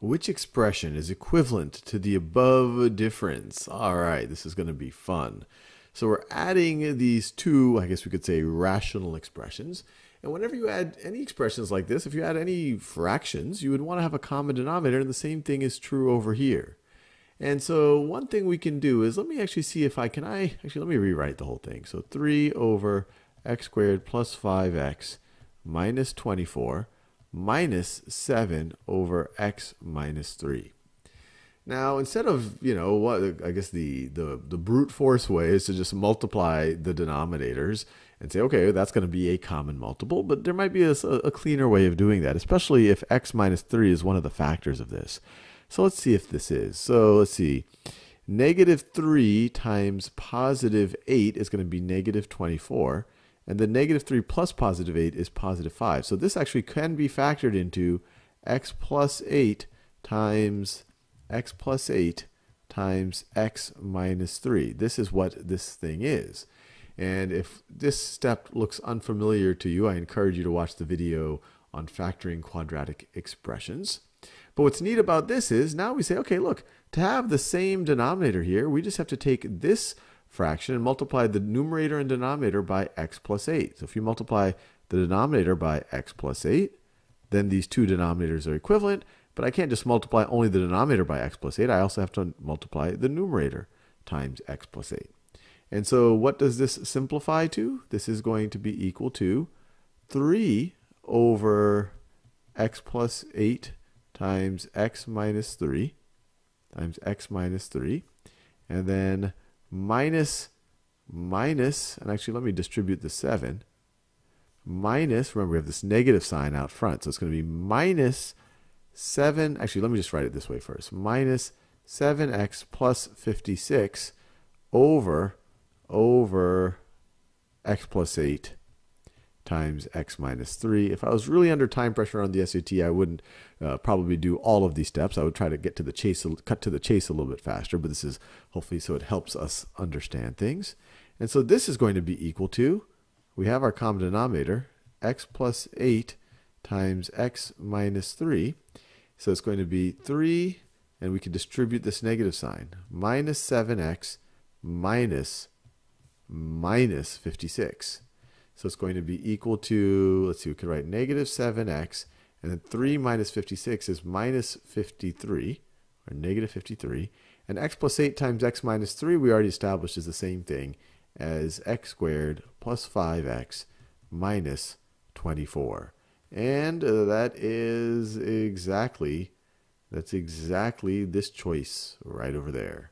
Which expression is equivalent to the above difference? All right, this is going to be fun. So we're adding these two, I guess we could say, rational expressions. And whenever you add any expressions like this, if you add any fractions, you would want to have a common denominator, and the same thing is true over here. And so one thing we can do is let me actually see if I can I actually let me rewrite the whole thing. So 3 over x squared plus 5x minus 24 minus 7 over x minus 3. Now, instead of, you know, what I guess the, the, the brute force way is to just multiply the denominators and say, okay, that's going to be a common multiple, but there might be a, a cleaner way of doing that, especially if x minus 3 is one of the factors of this. So let's see if this is. So let's see. Negative 3 times positive 8 is going to be negative 24 and then negative 3 plus positive 8 is positive 5. So this actually can be factored into x plus 8 times x plus 8 times x minus 3. This is what this thing is. And if this step looks unfamiliar to you, I encourage you to watch the video on factoring quadratic expressions. But what's neat about this is now we say, okay, look, to have the same denominator here, we just have to take this fraction and multiply the numerator and denominator by x plus 8. So if you multiply the denominator by x plus 8, then these two denominators are equivalent, but I can't just multiply only the denominator by x plus 8. I also have to multiply the numerator times x plus 8. And so what does this simplify to? This is going to be equal to 3 over x plus 8 times x minus 3 times x minus 3. And then minus minus, and actually let me distribute the 7, minus, remember we have this negative sign out front, so it's going to be minus 7, actually let me just write it this way first, minus 7x plus 56 over, over x plus 8 times x minus 3. If I was really under time pressure on the SAT, I wouldn't uh, probably do all of these steps. I would try to get to the chase, cut to the chase a little bit faster, but this is hopefully so it helps us understand things. And so this is going to be equal to, we have our common denominator, x plus 8 times x minus 3. So it's going to be 3, and we can distribute this negative sign, minus 7x minus minus 56. So it's going to be equal to, let's see, we could write negative 7x, and then 3 minus 56 is minus 53, or negative 53. And x plus 8 times x minus 3, we already established, is the same thing as x squared plus 5x minus 24. And uh, that is exactly, that's exactly this choice right over there.